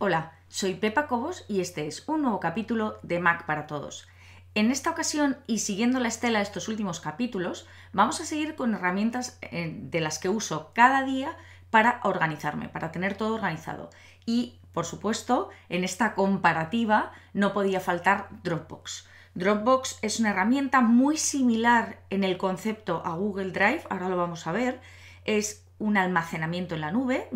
Hola, soy Pepa Cobos y este es un nuevo capítulo de Mac para Todos. En esta ocasión y siguiendo la estela de estos últimos capítulos, vamos a seguir con herramientas eh, de las que uso cada día para organizarme, para tener todo organizado. Y, por supuesto, en esta comparativa no podía faltar Dropbox. Dropbox es una herramienta muy similar en el concepto a Google Drive, ahora lo vamos a ver. Es un almacenamiento en la nube,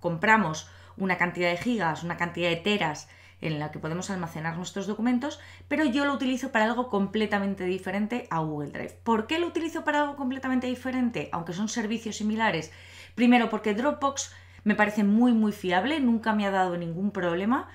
compramos una cantidad de gigas, una cantidad de teras en la que podemos almacenar nuestros documentos, pero yo lo utilizo para algo completamente diferente a Google Drive. ¿Por qué lo utilizo para algo completamente diferente? Aunque son servicios similares. Primero, porque Dropbox me parece muy, muy fiable, nunca me ha dado ningún problema.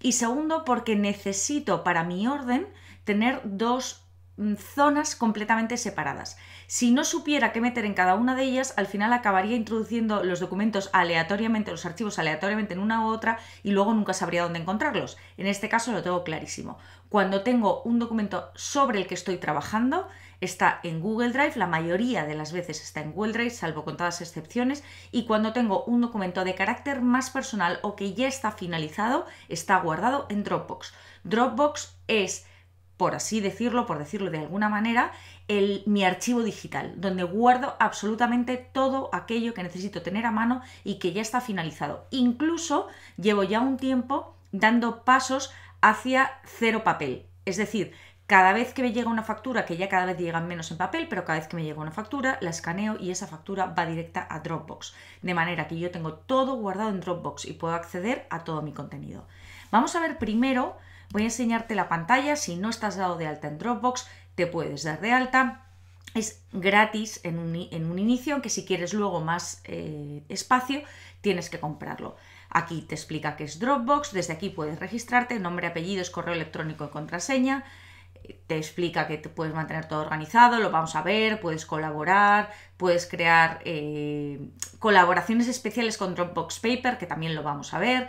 Y segundo, porque necesito para mi orden tener dos Mm, zonas completamente separadas. Si no supiera qué meter en cada una de ellas, al final acabaría introduciendo los documentos aleatoriamente, los archivos aleatoriamente en una u otra y luego nunca sabría dónde encontrarlos. En este caso lo tengo clarísimo. Cuando tengo un documento sobre el que estoy trabajando, está en Google Drive, la mayoría de las veces está en Google Drive, salvo con contadas excepciones, y cuando tengo un documento de carácter más personal o que ya está finalizado, está guardado en Dropbox. Dropbox es por así decirlo, por decirlo de alguna manera, el, mi archivo digital, donde guardo absolutamente todo aquello que necesito tener a mano y que ya está finalizado. Incluso llevo ya un tiempo dando pasos hacia cero papel. Es decir, cada vez que me llega una factura, que ya cada vez llegan menos en papel, pero cada vez que me llega una factura, la escaneo y esa factura va directa a Dropbox. De manera que yo tengo todo guardado en Dropbox y puedo acceder a todo mi contenido. Vamos a ver primero Voy a enseñarte la pantalla, si no estás dado de alta en Dropbox, te puedes dar de alta. Es gratis en un, inicio, aunque si quieres luego más eh, espacio, tienes que comprarlo. Aquí te explica qué es Dropbox, desde aquí puedes registrarte, nombre, apellidos, correo electrónico y contraseña. Te explica que te puedes mantener todo organizado, lo vamos a ver, puedes colaborar, puedes crear eh, colaboraciones especiales con Dropbox Paper, que también lo vamos a ver.